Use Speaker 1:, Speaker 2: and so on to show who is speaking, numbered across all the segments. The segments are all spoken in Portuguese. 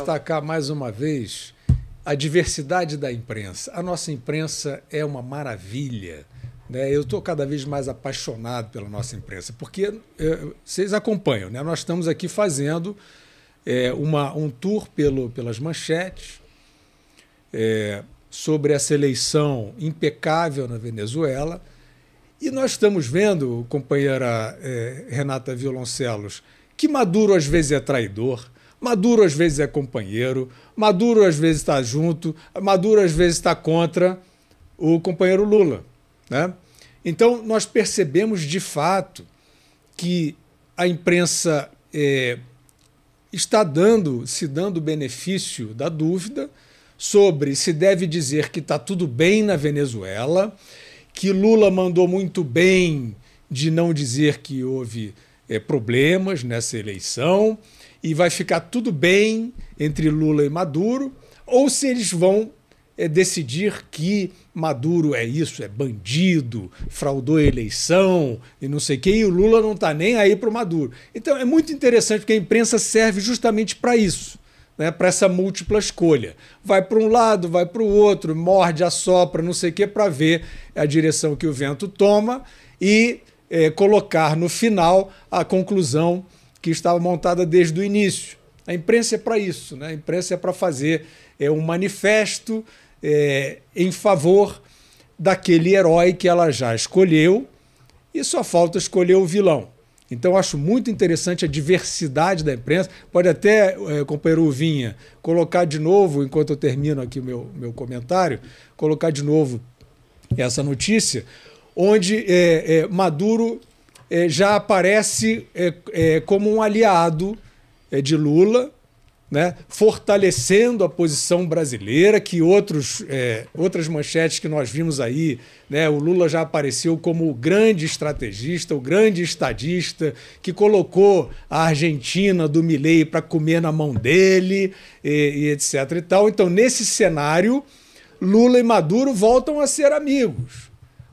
Speaker 1: destacar mais uma vez a diversidade da imprensa. A nossa imprensa é uma maravilha. Né? Eu estou cada vez mais apaixonado pela nossa imprensa, porque é, vocês acompanham, né? nós estamos aqui fazendo é, uma, um tour pelo, pelas manchetes é, sobre essa eleição impecável na Venezuela. E nós estamos vendo, companheira Renata Violoncelos, que Maduro às vezes é traidor, Maduro às vezes é companheiro, Maduro às vezes está junto, Maduro às vezes está contra o companheiro Lula. Né? Então, nós percebemos de fato que a imprensa é, está dando, se dando benefício da dúvida sobre se deve dizer que está tudo bem na Venezuela, que Lula mandou muito bem de não dizer que houve é, problemas nessa eleição e vai ficar tudo bem entre Lula e Maduro, ou se eles vão é, decidir que Maduro é isso, é bandido, fraudou a eleição e não sei o quê, e o Lula não está nem aí para o Maduro. Então é muito interessante porque a imprensa serve justamente para isso. Né, para essa múltipla escolha. Vai para um lado, vai para o outro, morde, assopra, não sei o quê, para ver a direção que o vento toma e é, colocar no final a conclusão que estava montada desde o início. A imprensa é para isso, né? a imprensa é para fazer é um manifesto é, em favor daquele herói que ela já escolheu e só falta escolher o vilão. Então, acho muito interessante a diversidade da imprensa. Pode até, é, companheiro Uvinha, colocar de novo, enquanto eu termino aqui o meu, meu comentário, colocar de novo essa notícia, onde é, é, Maduro é, já aparece é, é como um aliado é, de Lula, né, fortalecendo a posição brasileira, que outros, é, outras manchetes que nós vimos aí, né, o Lula já apareceu como o grande estrategista, o grande estadista, que colocou a Argentina do Milei para comer na mão dele, e, e etc. E tal. Então, nesse cenário, Lula e Maduro voltam a ser amigos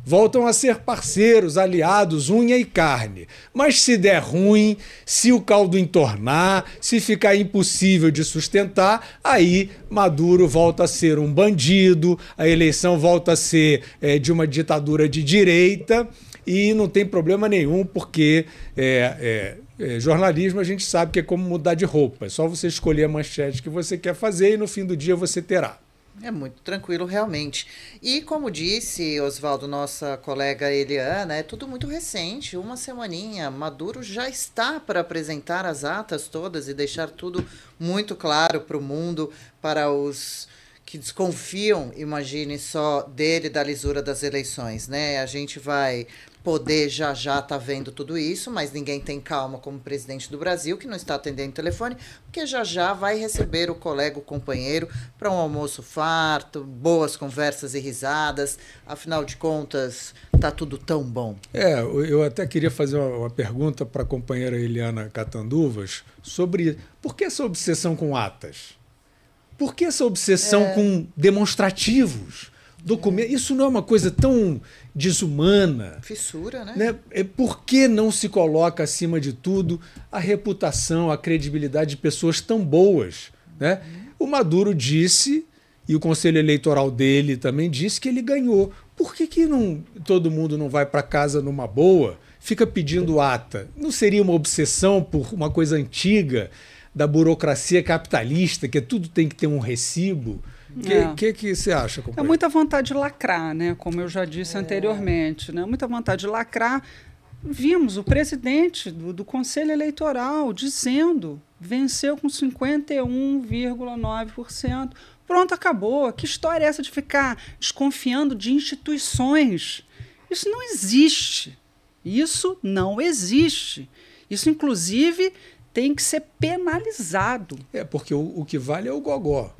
Speaker 1: voltam a ser parceiros, aliados, unha e carne. Mas se der ruim, se o caldo entornar, se ficar impossível de sustentar, aí Maduro volta a ser um bandido, a eleição volta a ser é, de uma ditadura de direita e não tem problema nenhum, porque é, é, jornalismo a gente sabe que é como mudar de roupa, é só você escolher a manchete que você quer fazer e no fim do dia você terá.
Speaker 2: É muito tranquilo, realmente. E como disse, Oswaldo, nossa colega Eliana, é tudo muito recente, uma semaninha. Maduro já está para apresentar as atas todas e deixar tudo muito claro para o mundo, para os que desconfiam, imagine só, dele da lisura das eleições, né? A gente vai poder já já tá vendo tudo isso, mas ninguém tem calma como presidente do Brasil, que não está atendendo o telefone, porque já já vai receber o colega, o companheiro, para um almoço farto, boas conversas e risadas. Afinal de contas, tá tudo tão bom.
Speaker 1: É, eu até queria fazer uma, uma pergunta para a companheira Eliana Catanduvas sobre por que essa obsessão com atas? Por que essa obsessão é... com demonstrativos? documento. Isso não é uma coisa tão desumana.
Speaker 2: Fissura, né? né?
Speaker 1: É por que não se coloca acima de tudo a reputação, a credibilidade de pessoas tão boas? Né? Uhum. O Maduro disse, e o conselho eleitoral dele também disse, que ele ganhou. Por que, que não, todo mundo não vai para casa numa boa? Fica pedindo ata. Não seria uma obsessão por uma coisa antiga da burocracia capitalista, que tudo tem que ter um recibo? O que, é. que, que, você acha? É companheiro?
Speaker 3: É muita vontade de lacrar, né? como eu já disse é. anteriormente. Né? Muita vontade de lacrar. Vimos o presidente do, do Conselho Eleitoral dizendo venceu com 51,9%. Pronto, acabou. Que história é essa de ficar desconfiando de instituições? Isso não existe. Isso não existe. Isso, inclusive, tem que ser penalizado. É, porque o, o que vale é o gogó.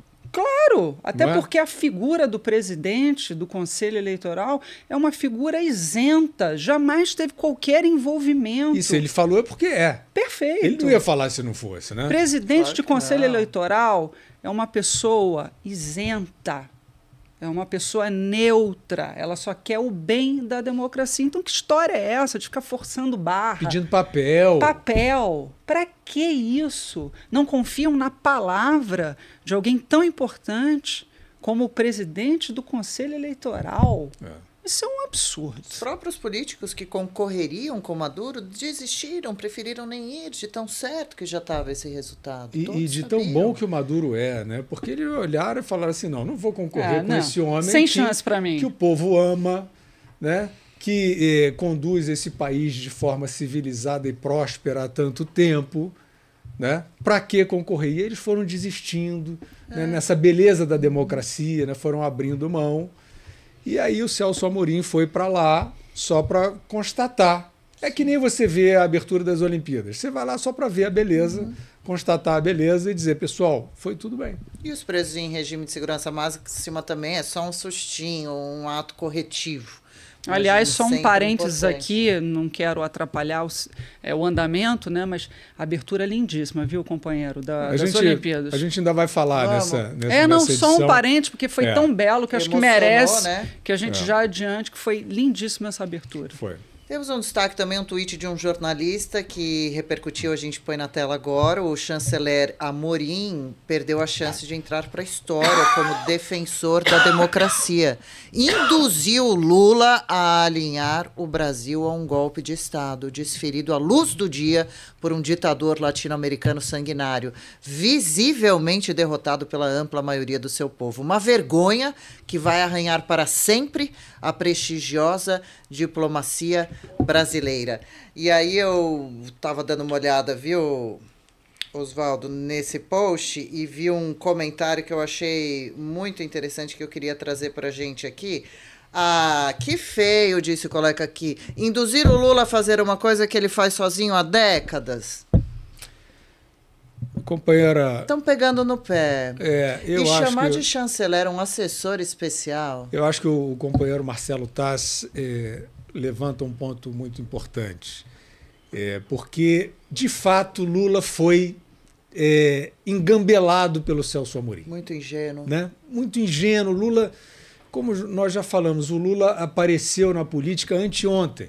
Speaker 3: Claro, até é? porque a figura do presidente do Conselho Eleitoral é uma figura isenta, jamais teve qualquer envolvimento. Isso
Speaker 1: ele falou é porque é.
Speaker 3: Perfeito. Ele não ia
Speaker 1: falar se não fosse, né? Presidente claro de Conselho não.
Speaker 3: Eleitoral é uma pessoa isenta é uma pessoa neutra, ela só quer o bem da democracia. Então, que história é essa de ficar forçando barra? Pedindo
Speaker 1: papel.
Speaker 3: Papel. Para que isso? Não confiam na palavra de alguém tão importante como o presidente do Conselho Eleitoral.
Speaker 2: É. Isso é um absurdo. Os próprios políticos que concorreriam com Maduro desistiram, preferiram nem ir, de tão certo que já estava esse resultado. E, e de sabiam. tão
Speaker 1: bom que o Maduro é, né? Porque eles olharam e falaram assim: não, não vou concorrer é, com não. esse homem. Sem que, chance para mim. Que o povo ama, né? Que eh, conduz esse país de forma civilizada e próspera há tanto tempo. Né? Para que concorrer? E eles foram desistindo né? é. né? nessa beleza da democracia, né? foram abrindo mão. E aí o Celso Amorim foi para lá só para constatar. É que nem você vê a abertura das Olimpíadas. Você vai lá só para ver a beleza, uhum. constatar a beleza e dizer, pessoal, foi tudo bem.
Speaker 2: E os presos em regime de segurança máxima também é só um sustinho, um ato corretivo.
Speaker 3: Aliás, só um parênteses aqui, não quero
Speaker 2: atrapalhar o, é,
Speaker 3: o, andamento, né? Mas a abertura é lindíssima, viu, companheiro, da, das gente, Olimpíadas. A gente
Speaker 1: ainda vai falar Vamos. nessa, nessa. É, não, só um
Speaker 3: parênteses, porque foi é. tão
Speaker 2: belo que, acho que merece né? que a gente
Speaker 3: é. já adiante, que foi lindíssima essa abertura. Foi.
Speaker 2: Temos um destaque também, um tweet de um jornalista que repercutiu, a gente põe na tela agora. O chanceler Amorim perdeu a chance de entrar para a história como defensor da democracia. Induziu Lula a alinhar o Brasil a um golpe de Estado, desferido à luz do dia por um ditador latino-americano sanguinário, visivelmente derrotado pela ampla maioria do seu povo. Uma vergonha que vai arranhar para sempre a prestigiosa diplomacia brasileira. E aí eu estava dando uma olhada, viu, Oswaldo, nesse post e vi um comentário que eu achei muito interessante que eu queria trazer para gente aqui. Ah, que feio, disse o colega aqui. Induzir o Lula a fazer uma coisa que ele faz sozinho há décadas.
Speaker 1: Companheira. Estão
Speaker 2: pegando no pé. É, eu e chamar de chanceler um assessor especial.
Speaker 1: Eu acho que o companheiro Marcelo Taz. É levanta um ponto muito importante. É, porque, de fato, Lula foi é, engambelado pelo Celso Amorim. Muito ingênuo. Né? Muito ingênuo. Lula, como nós já falamos, o Lula apareceu na política anteontem.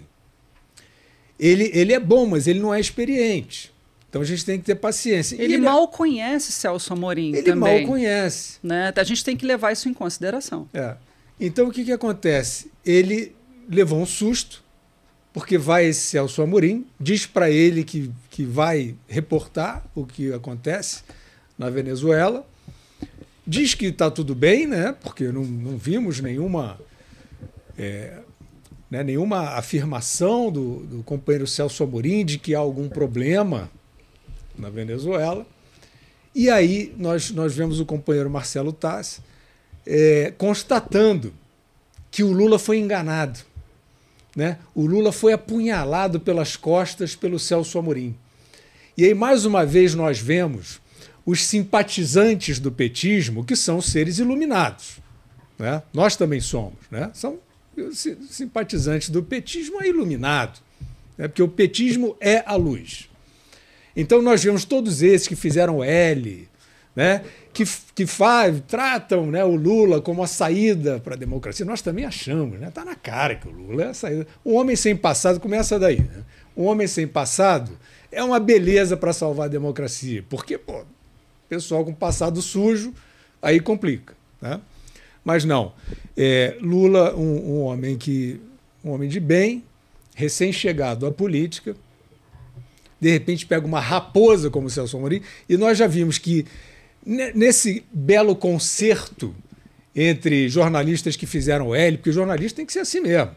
Speaker 1: Ele, ele é bom, mas ele não é experiente. Então a gente tem que ter paciência. Ele, ele é- mal é... conhece Celso Amorim ele também. Ele mal
Speaker 3: conhece. Né? A gente tem que levar isso em consideração.
Speaker 1: É. Então o que, que acontece? Ele levou um susto, porque vai esse Celso Amorim, diz para ele que, que vai reportar o que acontece na Venezuela, diz que está tudo bem, né? porque não, não vimos nenhuma, é, né, nenhuma afirmação do, do companheiro Celso Amorim de que há algum problema na Venezuela. E aí nós, nós vemos o companheiro Marcelo Tassi é, constatando que o Lula foi enganado né? O Lula foi apunhalado pelas costas pelo Celso Amorim. E aí, mais uma vez, nós vemos os simpatizantes do petismo, que são seres iluminados. Né? Nós também somos. Né? São simpatizantes do petismo é iluminado, né? porque o petismo é a luz. Então nós vemos todos esses que fizeram L, né? que, que faz, tratam né, o Lula como a saída para a democracia. Nós também achamos, né? Tá na cara que o Lula é a saída. Um homem sem passado começa é daí. Né? Um homem sem passado é uma beleza para salvar a democracia, porque pô, pessoal com passado sujo aí complica, né? Mas não, é, Lula um, um homem que um homem de bem, recém-chegado à política, de repente pega uma raposa como o Celso Amorim, e nós já vimos que nesse belo concerto entre jornalistas que fizeram L, porque jornalista tem que ser assim mesmo.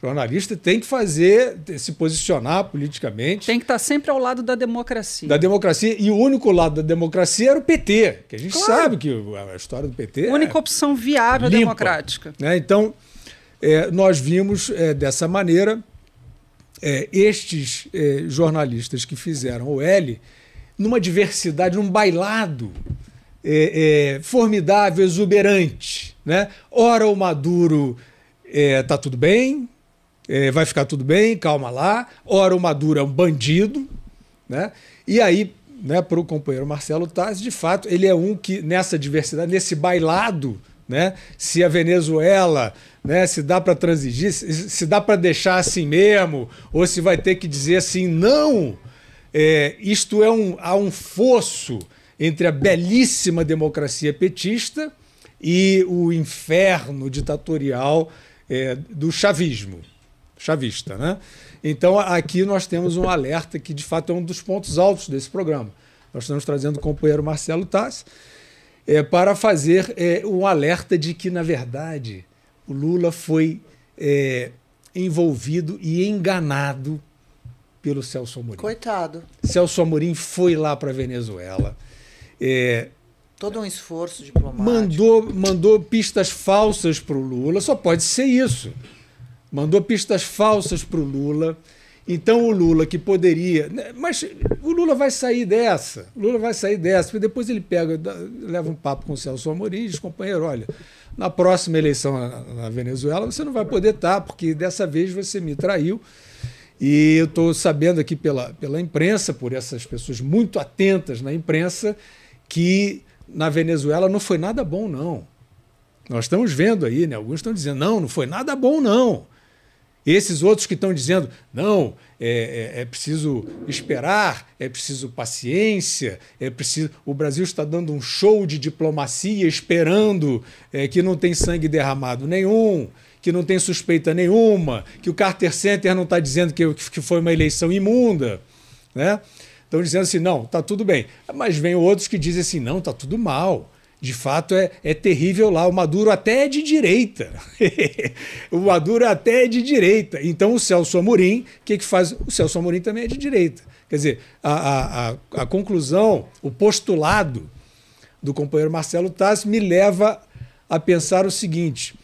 Speaker 1: Jornalista tem que fazer, se posicionar politicamente. Tem que estar tá sempre ao lado da democracia. Da democracia. E o único lado da democracia era o PT, que a gente claro. sabe que a história do PT. A é única opção viável limpa, democrática. Né? Então, é, nós vimos é, dessa maneira é, estes é, jornalistas que fizeram o L numa diversidade, num bailado é, é, formidável, exuberante. Né? Ora o Maduro é, tá tudo bem, é, vai ficar tudo bem, calma lá. Ora o Maduro é um bandido. Né? E aí, né, para o companheiro Marcelo Taz, de fato, ele é um que nessa diversidade, nesse bailado, né, se a Venezuela né, se dá para transigir, se dá para deixar assim mesmo, ou se vai ter que dizer assim, não, é, isto é um, há um fosso entre a belíssima democracia petista e o inferno ditatorial é, do chavismo, chavista, né? Então aqui nós temos um alerta que de fato é um dos pontos altos desse programa. Nós estamos trazendo o companheiro Marcelo Tassi é, para fazer é, um alerta de que na verdade o Lula foi é, envolvido e enganado pelo Celso Amorim.
Speaker 2: Coitado.
Speaker 1: Celso Amorim foi lá para Venezuela. É,
Speaker 2: Todo um esforço diplomático.
Speaker 1: Mandou, mandou pistas falsas para o Lula, só pode ser isso. Mandou pistas falsas para o Lula. Então o Lula que poderia. Né, mas o Lula vai sair dessa. O Lula vai sair dessa. Porque depois ele pega, leva um papo com o Celso Amorim e diz, companheiro, olha, na próxima eleição na, Venezuela você não vai poder estar, tá, porque dessa vez você me traiu. E eu estou sabendo aqui pela, pela imprensa, por essas pessoas muito atentas na imprensa, que na Venezuela não foi nada bom, não. Nós estamos vendo aí, né? Alguns estão dizendo, não, não foi nada bom, não. Esses outros que estão dizendo, não, é, é, é, preciso esperar, é preciso paciência, é preciso. O Brasil está dando um show de diplomacia, esperando é, que não tem sangue derramado nenhum, que não tem suspeita nenhuma, que o Carter Center não está dizendo que, que foi uma eleição imunda. Né? estão dizendo assim, não, está tudo bem. Mas vem outros que dizem assim, não, está tudo mal. De fato, é, é terrível lá. O Maduro até é de direita. o Maduro até é de direita. Então, o Celso Amorim, o que, que faz? O Celso Amorim também é de direita. Quer dizer, a, a, a, a conclusão, o postulado do companheiro Marcelo Tassi me leva a pensar o seguinte: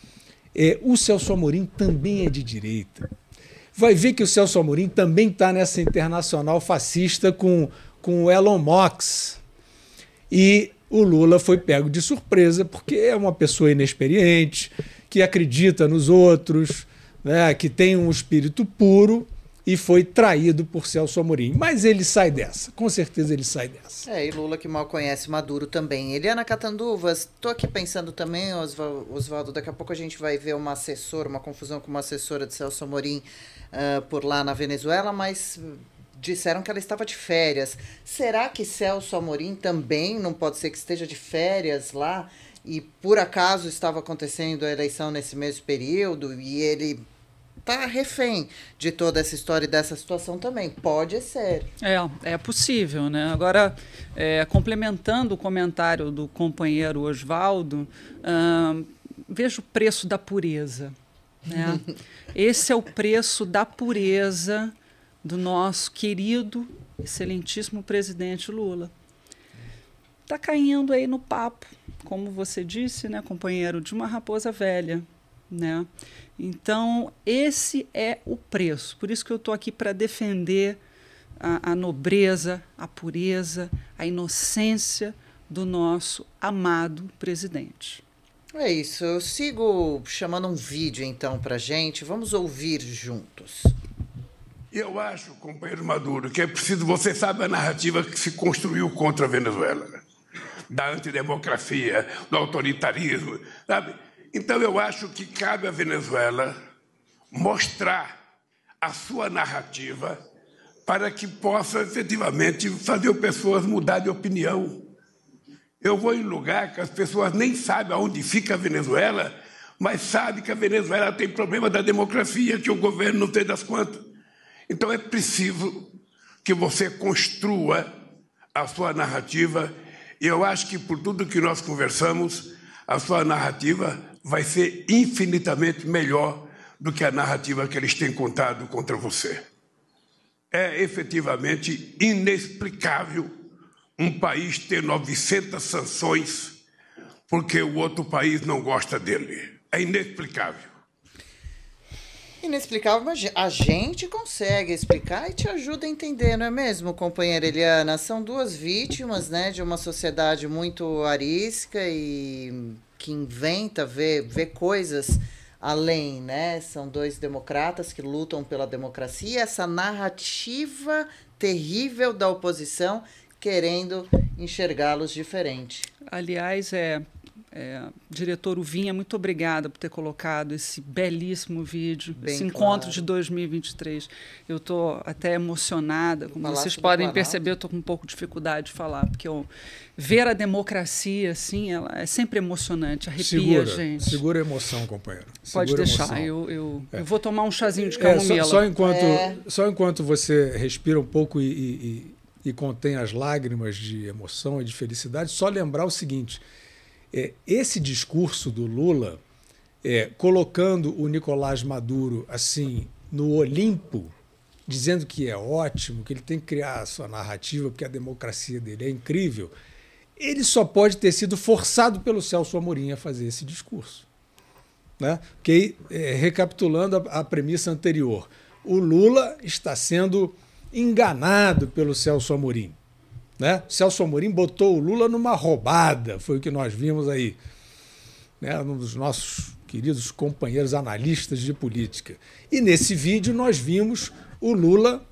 Speaker 1: é, o Celso Amorim também é de direita vai ver que o Celso Amorim também está nessa internacional fascista com, com o Elon Musk. E o Lula foi pego de surpresa, porque é uma pessoa inexperiente, que acredita nos outros, né, que tem um espírito puro e foi traído por Celso Amorim. Mas ele sai dessa, com certeza ele sai
Speaker 2: dessa. É, e Lula que mal conhece Maduro também. Eliana Catanduvas, estou aqui pensando também, Oswaldo, daqui a pouco a gente vai ver uma assessora, uma confusão com uma assessora de Celso Amorim uh, por lá na Venezuela, mas disseram que ela estava de férias. Será que Celso Amorim também não pode ser que esteja de férias lá? E por acaso estava acontecendo a eleição nesse mesmo período e ele tá refém de toda essa história e dessa situação também. Pode ser.
Speaker 3: É, é possível, né? Agora, é, complementando o comentário do companheiro Oswaldo, hum, vejo o preço da pureza. Né? Esse é o preço da pureza do nosso querido, excelentíssimo presidente Lula. Está caindo aí no papo, como você disse, né, companheiro, de uma raposa velha. Né? Então, esse é o preço. Por isso que eu estou aqui para defender a, a nobreza, a pureza, a inocência do nosso amado presidente.
Speaker 2: É isso. Eu sigo chamando um vídeo então para gente. Vamos ouvir
Speaker 4: juntos. Eu acho, companheiro Maduro, que é preciso. Você sabe a narrativa que se construiu contra a Venezuela, né? da antidemocracia, do autoritarismo, sabe? Então eu acho que cabe à Venezuela mostrar a sua narrativa para que possa efetivamente fazer pessoas mudar de opinião. Eu vou em lugar que as pessoas nem sabem aonde fica a Venezuela, mas sabem que a Venezuela tem problema da democracia, que o governo não tem das quantas. Então é preciso que você construa a sua narrativa. E eu acho que por tudo que nós conversamos, a sua narrativa vai ser infinitamente melhor do que a narrativa que eles têm contado contra você. É efetivamente inexplicável um país ter 900 sanções porque o outro país não gosta dele. É inexplicável.
Speaker 2: Inexplicável, mas a gente consegue explicar e te ajuda a entender, não é mesmo, companheira Eliana? São duas vítimas, né, de uma sociedade muito arisca e que inventa, vê, vê coisas além, né? São dois democratas que lutam pela democracia, essa narrativa terrível da oposição querendo enxergá-los diferente. Aliás,
Speaker 3: é é, diretor Uvinha, muito obrigada por ter colocado esse belíssimo vídeo, Bem esse claro. encontro de 2023. Eu estou até emocionada, como vocês podem perceber, eu estou com um pouco de dificuldade de falar, porque eu, ver a democracia assim, ela é sempre emocionante, arrepia segura, gente.
Speaker 1: Segura a emoção, companheiro. Pode deixar,
Speaker 3: eu, eu, é. eu, vou tomar um chazinho de camomila. É, só, só, enquanto, é.
Speaker 1: só enquanto você respira um pouco e, e, e, e contém as lágrimas de emoção e de felicidade, só lembrar o seguinte é, esse discurso do Lula, é, colocando o Nicolás Maduro assim no Olimpo, dizendo que é ótimo, que ele tem que criar a sua narrativa, porque a democracia dele é incrível, ele só pode ter sido forçado pelo Celso Amorim a fazer esse discurso. Né? Porque, é, recapitulando a, a premissa anterior, o Lula está sendo enganado pelo Celso Amorim. Né? Celso Amorim botou o Lula numa roubada, foi o que nós vimos aí. Né? Um dos nossos queridos companheiros analistas de política. E nesse vídeo nós vimos o Lula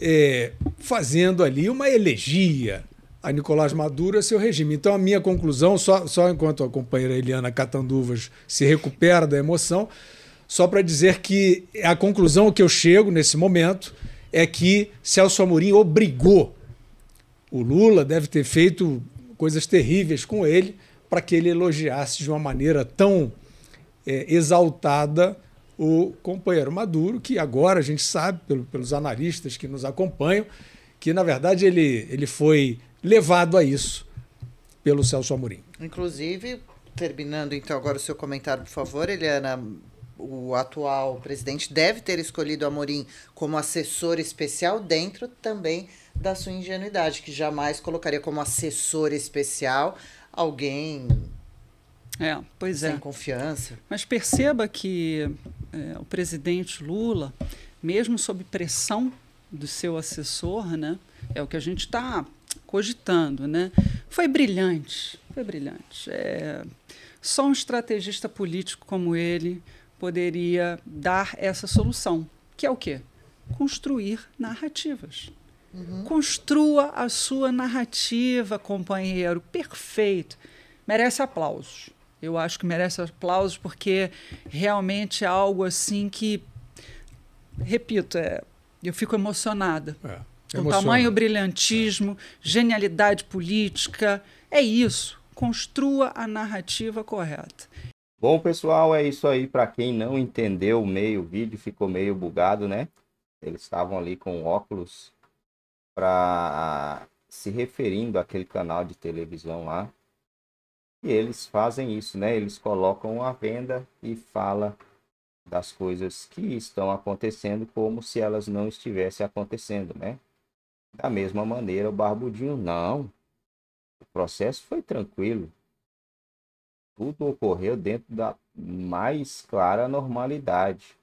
Speaker 1: é, fazendo ali uma elegia a Nicolás Maduro e seu regime. Então, a minha conclusão, só, só enquanto a companheira Eliana Catanduvas se recupera da emoção, só para dizer que a conclusão que eu chego nesse momento é que Celso Amorim obrigou o Lula deve ter feito coisas terríveis com ele para que ele elogiasse de uma maneira tão é, exaltada o companheiro Maduro, que agora a gente sabe, pelo, pelos analistas que nos acompanham, que na verdade ele, ele foi levado a isso pelo Celso Amorim.
Speaker 2: Inclusive, terminando então agora o seu comentário, por favor, Eliana, o atual presidente deve ter escolhido Amorim como assessor especial dentro também da sua ingenuidade, que jamais colocaria como assessor especial alguém
Speaker 3: é, pois é. sem é. confiança. Mas perceba que é, o presidente Lula, mesmo sob pressão do seu assessor, né, é o que a gente está cogitando, né, foi brilhante, foi brilhante. É, só um estrategista político como ele poderia dar essa solução, que é o quê? Construir narrativas. Uhum. Construa a sua narrativa, companheiro. Perfeito. Merece aplausos. Eu acho que merece aplausos porque realmente é algo assim que, repito, é, eu fico emocionada. É, com tamanho brilhantismo, é. genialidade política. É isso. Construa a narrativa correta.
Speaker 5: Bom, pessoal, é isso aí. Para quem não entendeu meio, o vídeo ficou meio bugado, né? Eles estavam ali com óculos para se referindo àquele canal de televisão lá. E eles fazem isso, né? Eles colocam a venda e fala das coisas que estão acontecendo como se elas não estivessem acontecendo, né? Da mesma maneira, o Barbudinho não. O processo foi tranquilo. Tudo ocorreu dentro da mais clara normalidade.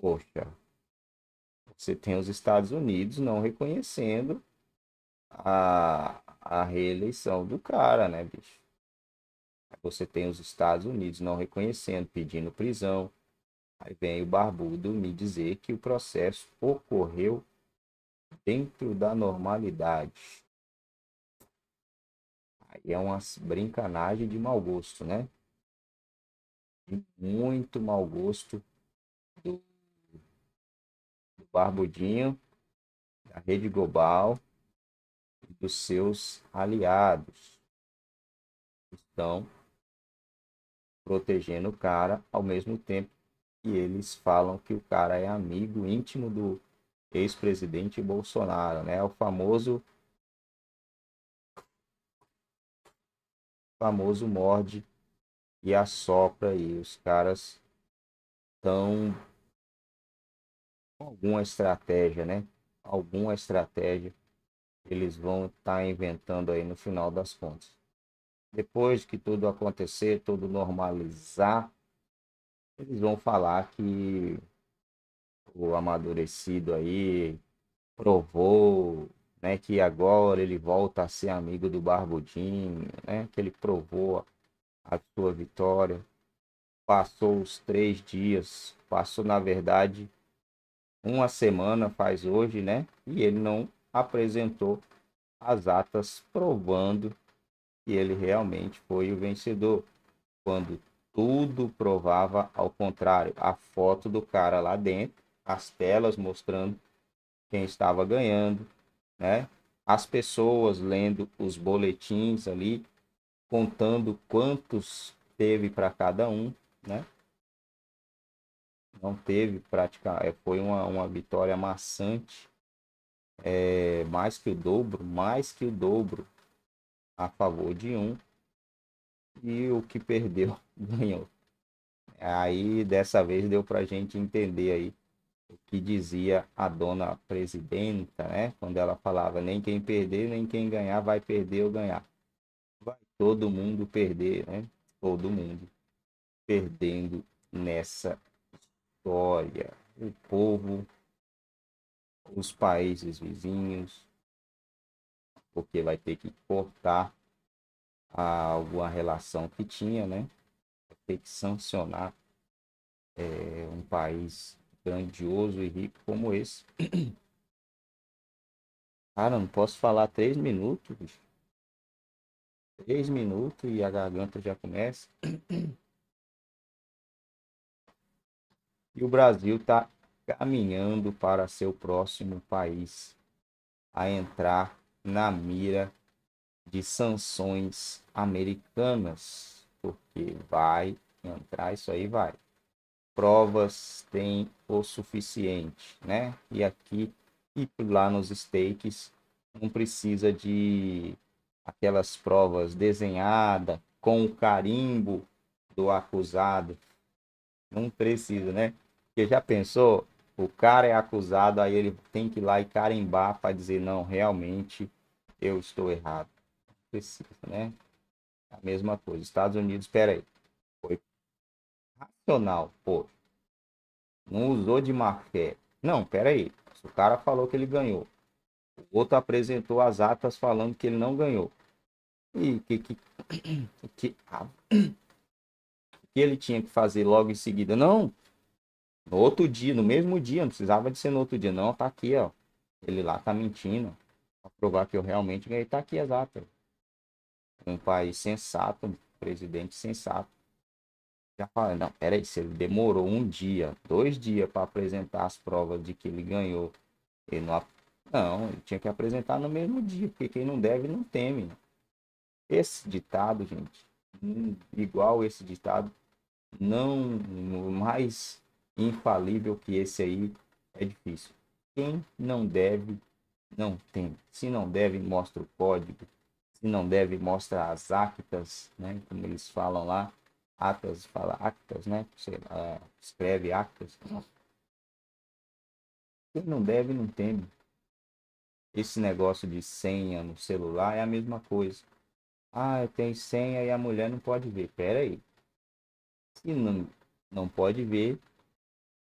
Speaker 5: Poxa, você tem os Estados Unidos não reconhecendo a, a reeleição do cara, né, bicho? Você tem os Estados Unidos não reconhecendo, pedindo prisão. Aí vem o barbudo me dizer que o processo ocorreu dentro da normalidade. Aí é uma brincanagem de mau gosto, né? muito mau gosto Barbudinho, da Rede Global e dos seus aliados. Estão protegendo o cara ao mesmo tempo que eles falam que o cara é amigo íntimo do ex-presidente Bolsonaro, né? O famoso famoso morde e assopra aí. Os caras estão alguma estratégia, né? Alguma estratégia eles vão estar tá inventando aí no final das contas. Depois que tudo acontecer, tudo normalizar, eles vão falar que o amadurecido aí provou, né, que agora ele volta a ser amigo do Barbudinho, né, que ele provou a sua vitória. Passou os três dias, passou na verdade uma semana faz hoje, né? E ele não apresentou as atas provando que ele realmente foi o vencedor, quando tudo provava ao contrário. A foto do cara lá dentro, as telas mostrando quem estava ganhando, né? As pessoas lendo os boletins ali, contando quantos teve para cada um, né? não teve prática, é, foi uma, uma vitória maçante, é, mais que o dobro, mais que o dobro a favor de um, e o que perdeu ganhou. Aí dessa vez deu para a gente entender aí o que dizia a dona presidenta, né? Quando ela falava nem quem perder, nem quem ganhar vai perder ou ganhar. Vai todo mundo perder, né? Todo mundo perdendo nessa história, o povo, os países vizinhos, porque vai ter que cortar alguma relação que tinha, né? Vai ter que sancionar é, um país grandioso e rico como esse. Cara, não posso falar três minutos. Bicho. Três minutos e a garganta já começa. E o Brasil está caminhando para ser o próximo país a entrar na mira de sanções americanas, porque vai entrar, isso aí vai. Provas tem o suficiente, né? E aqui e lá nos stakes não precisa de aquelas provas desenhadas com o carimbo do acusado não precisa, né? Porque já pensou? O cara é acusado, aí ele tem que ir lá e carimbar para dizer, não, realmente eu estou errado. Precisa, né? É a mesma coisa. Estados Unidos, peraí. Foi racional, pô. Não usou de má fé. Não, peraí. aí. o cara falou que ele ganhou. O outro apresentou as atas falando que ele não ganhou. E que, que, que, ah, que ele tinha que fazer logo em seguida. Não. No outro dia, no mesmo dia, não precisava de ser no outro dia. Não, tá aqui, ó. Ele lá tá mentindo. Pra provar que eu realmente ganhei. Tá aqui exato Um país sensato, um presidente sensato. Já fala, não, peraí, se ele demorou um dia, dois dias para apresentar as provas de que ele ganhou, ele não, não, ele tinha que apresentar no mesmo dia, porque quem não deve não teme. Esse ditado, gente, hum, igual esse ditado, não mais infalível que esse aí é difícil. Quem não deve, não tem. Se não deve, mostra o código. Se não deve, mostra as actas, né? Como eles falam lá, atas, fala actas, né? Você uh, escreve actas. Quem não deve, não tem Esse negócio de senha no celular é a mesma coisa. Ah, tem senha e a mulher não pode ver. Pera aí se não, não pode ver,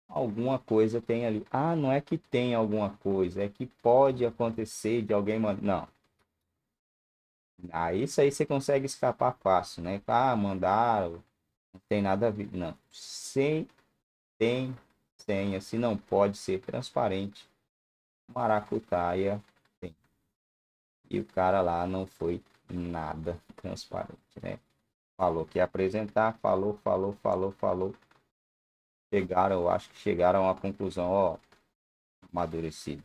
Speaker 5: alguma coisa tem ali. Ah, não é que tem alguma coisa, é que pode acontecer de alguém mandar. Não. Ah, isso aí você consegue escapar fácil, né? Ah, mandaram, não tem nada a ver. Não. Sem, tem senha, se não pode ser transparente, maracutaia tem. E o cara lá não foi nada transparente, né? falou que ia apresentar, falou, falou, falou, falou. Chegaram, eu acho que chegaram uma conclusão, ó, amadurecido.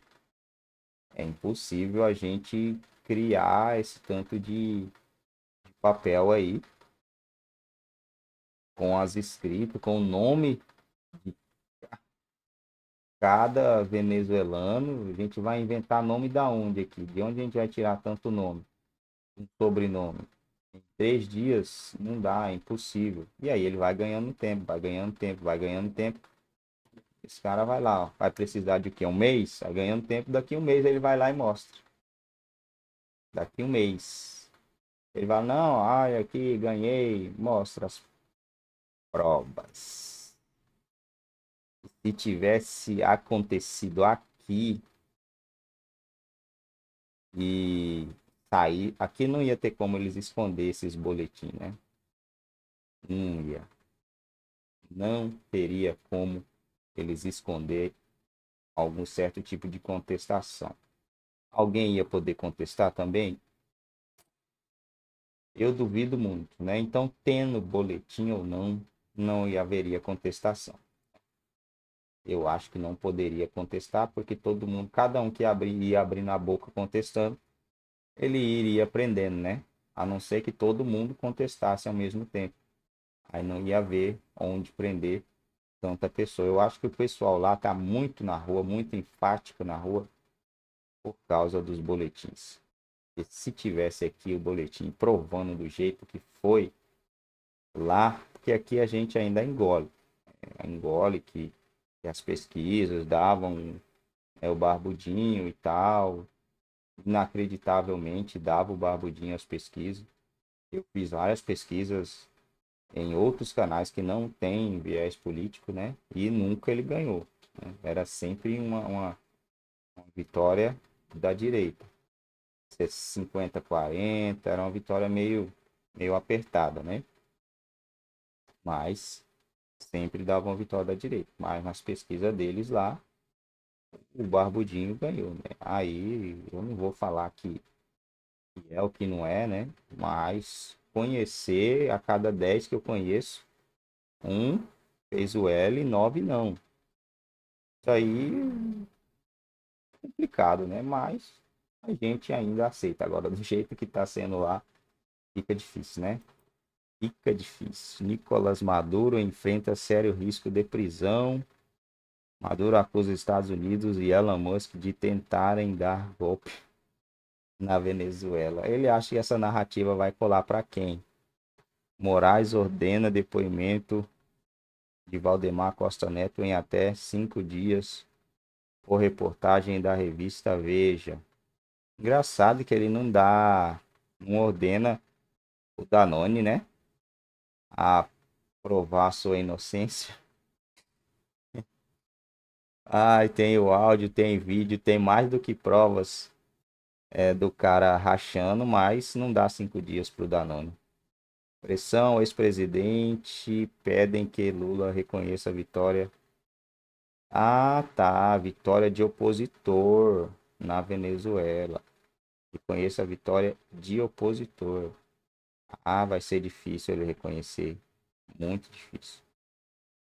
Speaker 5: É impossível a gente criar esse tanto de, de papel aí com as escritas, com o nome de cada venezuelano. A gente vai inventar nome da onde aqui? De onde a gente vai tirar tanto nome? Um sobrenome três dias não dá, é impossível. E aí ele vai ganhando tempo, vai ganhando tempo, vai ganhando tempo. Esse cara vai lá, ó, vai precisar de que Um mês? Vai ganhando tempo, daqui um mês ele vai lá e mostra. Daqui um mês. Ele vai, não, ai, aqui, ganhei, mostra as provas. Se tivesse acontecido aqui e sair. Aqui não ia ter como eles esconder esses boletins, né? Não ia. Não teria como eles esconder algum certo tipo de contestação. Alguém ia poder contestar também? Eu duvido muito, né? Então, tendo boletim ou não, não haveria contestação. Eu acho que não poderia contestar, porque todo mundo, cada um que abrir, ia abrindo a boca contestando, ele iria aprendendo, né? A não ser que todo mundo contestasse ao mesmo tempo. Aí não ia haver onde prender tanta pessoa. Eu acho que o pessoal lá está muito na rua, muito enfático na rua, por causa dos boletins. E se tivesse aqui o boletim provando do jeito que foi lá, porque aqui a gente ainda engole. É, engole que, que, as pesquisas davam é, o barbudinho e tal, inacreditavelmente dava o barbudinho às pesquisas. Eu fiz várias pesquisas em outros canais que não têm viés político, né? E nunca ele ganhou. Né? Era sempre uma, uma, uma vitória da direita. 50-40, era uma vitória meio, meio apertada, né? Mas sempre dava uma vitória da direita. Mas nas pesquisas deles lá, o Barbudinho ganhou, né? Aí eu não vou falar que é o que não é, né? Mas conhecer a cada 10 que eu conheço, um fez o L, nove não. Isso aí é complicado, né? Mas a gente ainda aceita. Agora, do jeito que tá sendo lá, fica difícil, né? Fica difícil. Nicolas Maduro enfrenta sério risco de prisão Maduro acusa Estados Unidos e Elon Musk de tentarem dar golpe na Venezuela. Ele acha que essa narrativa vai colar para quem? Moraes ordena depoimento de Valdemar Costa Neto em até cinco dias por reportagem da revista Veja. Engraçado que ele não dá, não ordena o Danone, né? A provar sua inocência. Ai, tem o áudio, tem vídeo, tem mais do que provas é, do cara rachando, mas não dá cinco dias pro Danone. Pressão, ex-presidente, pedem que Lula reconheça a vitória. Ah, tá, vitória de opositor na Venezuela. Reconheça a vitória de opositor. Ah, vai ser difícil ele reconhecer. Muito difícil.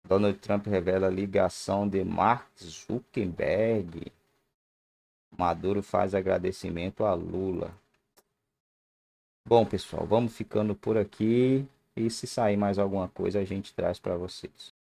Speaker 5: Donald Trump revela ligação de Mark Zuckerberg. Maduro faz agradecimento a Lula. Bom, pessoal, vamos ficando por aqui. E se sair mais alguma coisa, a gente traz para vocês.